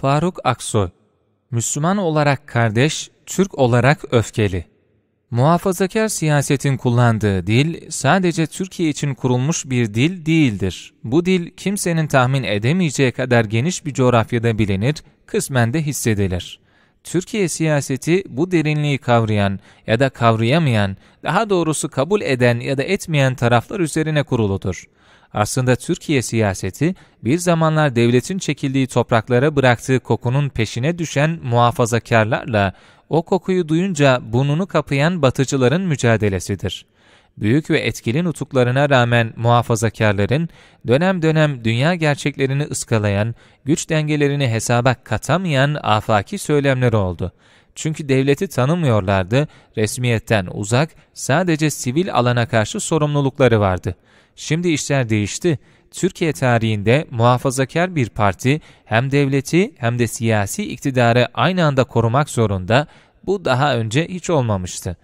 Faruk Aksoy Müslüman olarak kardeş, Türk olarak öfkeli. Muhafazakar siyasetin kullandığı dil sadece Türkiye için kurulmuş bir dil değildir. Bu dil kimsenin tahmin edemeyeceği kadar geniş bir coğrafyada bilinir, kısmen de hissedilir. Türkiye siyaseti bu derinliği kavrayan ya da kavrayamayan, daha doğrusu kabul eden ya da etmeyen taraflar üzerine kuruludur. Aslında Türkiye siyaseti bir zamanlar devletin çekildiği topraklara bıraktığı kokunun peşine düşen muhafazakarlarla o kokuyu duyunca bununu kapayan batıcıların mücadelesidir. Büyük ve etkili nutuklarına rağmen muhafazakarların dönem dönem dünya gerçeklerini ıskalayan, güç dengelerini hesaba katamayan afaki söylemleri oldu. Çünkü devleti tanımıyorlardı, resmiyetten uzak, sadece sivil alana karşı sorumlulukları vardı.'' Şimdi işler değişti. Türkiye tarihinde muhafazakar bir parti hem devleti hem de siyasi iktidarı aynı anda korumak zorunda. Bu daha önce hiç olmamıştı.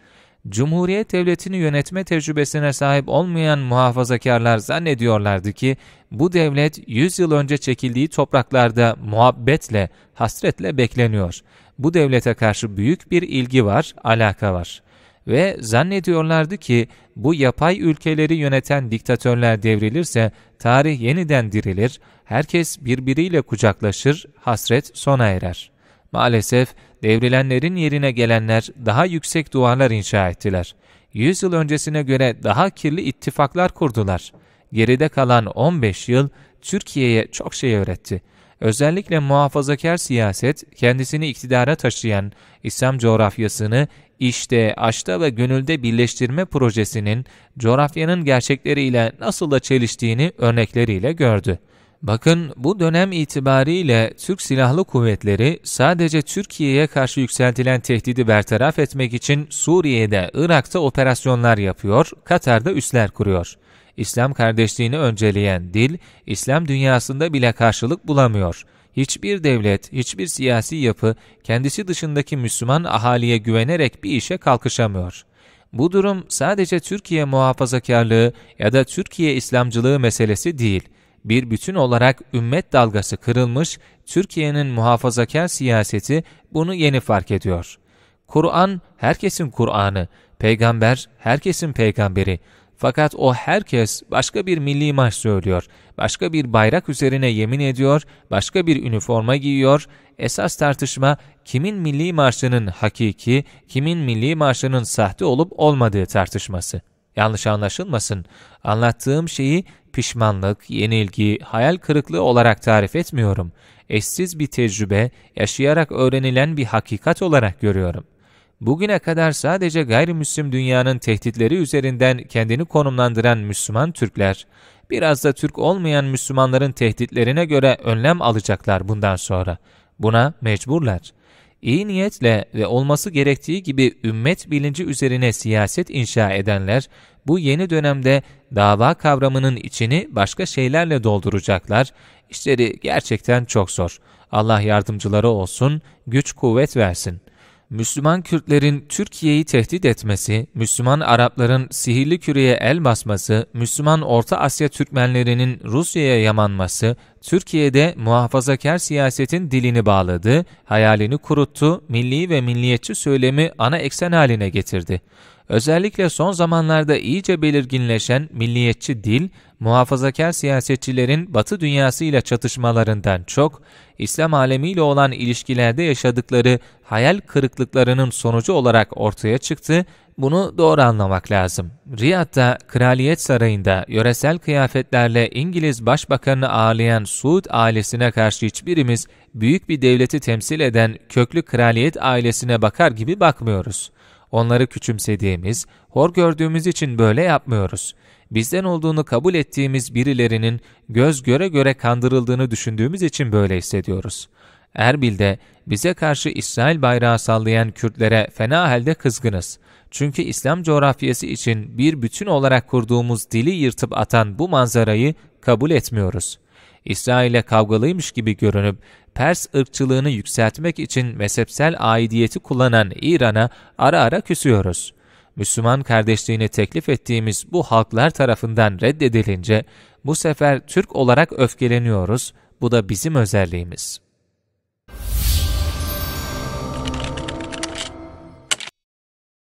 Cumhuriyet devletini yönetme tecrübesine sahip olmayan muhafazakarlar zannediyorlardı ki bu devlet 100 yıl önce çekildiği topraklarda muhabbetle, hasretle bekleniyor. Bu devlete karşı büyük bir ilgi var, alaka var ve zannediyorlardı ki bu yapay ülkeleri yöneten diktatörler devrilirse tarih yeniden dirilir, herkes birbiriyle kucaklaşır, hasret sona erer. Maalesef devrilenlerin yerine gelenler daha yüksek duvarlar inşa ettiler. yüzyıl öncesine göre daha kirli ittifaklar kurdular. Geride kalan 15 yıl Türkiye'ye çok şey öğretti. Özellikle muhafazakar siyaset kendisini iktidara taşıyan İslam coğrafyasını işte aşta ve gönülde birleştirme projesinin coğrafyanın gerçekleriyle nasıl da çeliştiğini örnekleriyle gördü. Bakın bu dönem itibariyle Türk Silahlı Kuvvetleri sadece Türkiye'ye karşı yükseltilen tehdidi bertaraf etmek için Suriye'de, Irak'ta operasyonlar yapıyor, Katar'da üsler kuruyor. İslam kardeşliğini önceleyen dil, İslam dünyasında bile karşılık bulamıyor.'' hiçbir devlet, hiçbir siyasi yapı kendisi dışındaki Müslüman ahaliye güvenerek bir işe kalkışamıyor. Bu durum sadece Türkiye muhafazakarlığı ya da Türkiye İslamcılığı meselesi değil. Bir bütün olarak ümmet dalgası kırılmış, Türkiye'nin muhafazakar siyaseti bunu yeni fark ediyor. Kur'an herkesin Kur'an'ı, peygamber herkesin peygamberi. Fakat o herkes başka bir milli maç söylüyor, başka bir bayrak üzerine yemin ediyor, başka bir üniforma giyiyor. Esas tartışma kimin milli marşının hakiki, kimin milli marşının sahte olup olmadığı tartışması. Yanlış anlaşılmasın. Anlattığım şeyi pişmanlık, yenilgi, hayal kırıklığı olarak tarif etmiyorum. Eşsiz bir tecrübe, yaşayarak öğrenilen bir hakikat olarak görüyorum bugüne kadar sadece gayrimüslim dünyanın tehditleri üzerinden kendini konumlandıran Müslüman Türkler, biraz da Türk olmayan Müslümanların tehditlerine göre önlem alacaklar bundan sonra. Buna mecburlar. İyi niyetle ve olması gerektiği gibi ümmet bilinci üzerine siyaset inşa edenler, bu yeni dönemde dava kavramının içini başka şeylerle dolduracaklar. İşleri gerçekten çok zor. Allah yardımcıları olsun, güç kuvvet versin.'' Müslüman Kürtlerin Türkiye'yi tehdit etmesi, Müslüman Arapların sihirli küreye el basması, Müslüman Orta Asya Türkmenlerinin Rusya'ya yamanması, Türkiye'de muhafazakar siyasetin dilini bağladı, hayalini kuruttu, milli ve milliyetçi söylemi ana eksen haline getirdi. Özellikle son zamanlarda iyice belirginleşen milliyetçi dil, muhafazakar siyasetçilerin Batı dünyasıyla çatışmalarından çok, İslam alemiyle olan ilişkilerde yaşadıkları hayal kırıklıklarının sonucu olarak ortaya çıktı bunu doğru anlamak lazım. Riyad'da Kraliyet Sarayı'nda yöresel kıyafetlerle İngiliz başbakanı ağırlayan Suud ailesine karşı hiçbirimiz büyük bir devleti temsil eden köklü kraliyet ailesine bakar gibi bakmıyoruz. Onları küçümsediğimiz, hor gördüğümüz için böyle yapmıyoruz. Bizden olduğunu kabul ettiğimiz birilerinin göz göre göre kandırıldığını düşündüğümüz için böyle hissediyoruz.'' Erbil'de bize karşı İsrail bayrağı sallayan Kürtlere fena halde kızgınız. Çünkü İslam coğrafyası için bir bütün olarak kurduğumuz dili yırtıp atan bu manzarayı kabul etmiyoruz. İsrail'e kavgalıymış gibi görünüp Pers ırkçılığını yükseltmek için mezhepsel aidiyeti kullanan İran'a ara ara küsüyoruz. Müslüman kardeşliğini teklif ettiğimiz bu halklar tarafından reddedilince bu sefer Türk olarak öfkeleniyoruz. Bu da bizim özelliğimiz.''